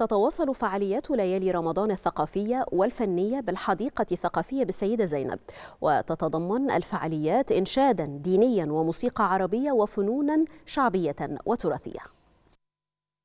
تتواصل فعاليات ليالي رمضان الثقافية والفنية بالحديقة الثقافية بالسيدة زينب وتتضمن الفعاليات إنشادا دينيا وموسيقى عربية وفنونا شعبية وتراثية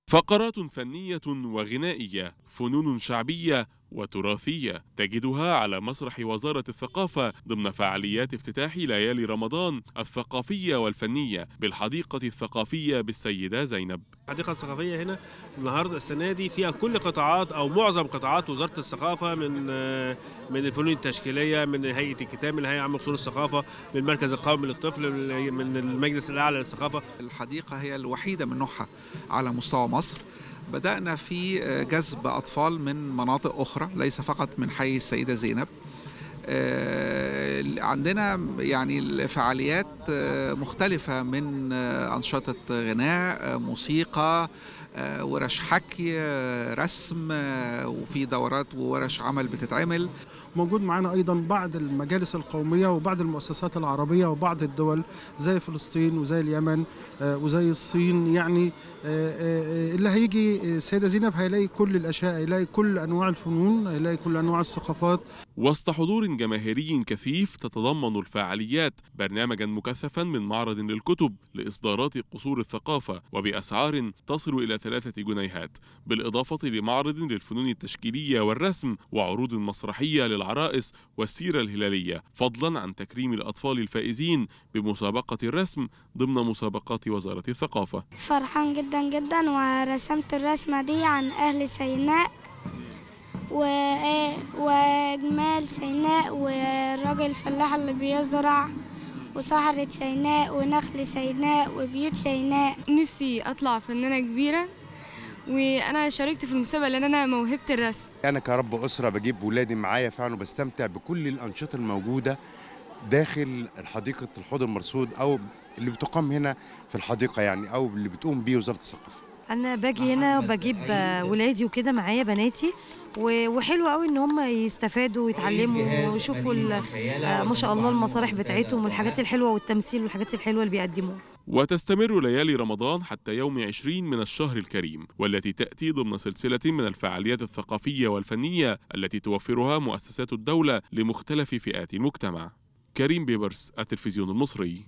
فقرات فنية وغنائية فنون شعبية وتراثية تجدها على مسرح وزارة الثقافة ضمن فعاليات افتتاح ليالي رمضان الثقافية والفنية بالحديقة الثقافية بالسيدة زينب الحديقة الثقافية هنا النهاردة السنة دي فيها كل قطاعات أو معظم قطاعات وزارة الثقافة من من الفنون التشكيلية من هيئة الكتاب من الهيئة العامة لأصول الثقافة من المركز القومي للطفل من المجلس الأعلى للثقافة الحديقة هي الوحيدة من نوعها على مستوى مصر بدأنا في آه، جذب أطفال من مناطق أخرى ليس فقط من حي السيدة زينب آه، عندنا يعني الفعاليات آه، مختلفة من أنشطة غناء موسيقى آه، ورش حكي آه، رسم آه، وفي دورات وورش عمل بتتعمل موجود معانا ايضا بعض المجالس القوميه وبعض المؤسسات العربيه وبعض الدول زي فلسطين وزي اليمن وزي الصين يعني اللي هيجي السيده زينب هيلاقي كل الاشياء هيلاقي كل انواع الفنون هيلاقي كل انواع الثقافات وسط حضور جماهيري كثيف تتضمن الفعاليات برنامجا مكثفا من معرض للكتب لاصدارات قصور الثقافه وباسعار تصل الى ثلاثة جنيهات بالإضافة لمعرض للفنون التشكيلية والرسم وعروض مسرحية للعرائس والسيرة الهلالية فضلا عن تكريم الأطفال الفائزين بمسابقة الرسم ضمن مسابقات وزارة الثقافة فرحان جدا جدا ورسمت الرسمة دي عن أهل سيناء و... إيه، وجمال سيناء والراجل الفلاح اللي بيزرع وصحرة سيناء ونخل سيناء وبيوت سيناء نفسي أطلع فنانة كبيرة وانا شاركت في المسابقه لان انا موهبه الرسم انا كرب اسره بجيب ولادي معايا فعلا وبستمتع بكل الانشطه الموجوده داخل حديقه الحوض المرصود او اللي بتقام هنا في الحديقه يعني او اللي بتقوم بيه وزاره الثقافه انا باجي هنا وبجيب ولادي وكده معايا بناتي وحلو قوي ان هم يستفادوا ويتعلموا ويشوفوا آه، ما شاء الله المسارح بتاعتهم والحاجات الحلوه والتمثيل والحاجات الحلوه اللي بيقدموها وتستمر ليالي رمضان حتى يوم 20 من الشهر الكريم والتي تأتي ضمن سلسلة من الفعاليات الثقافية والفنية التي توفرها مؤسسات الدولة لمختلف فئات المجتمع كريم بيبرس التلفزيون المصري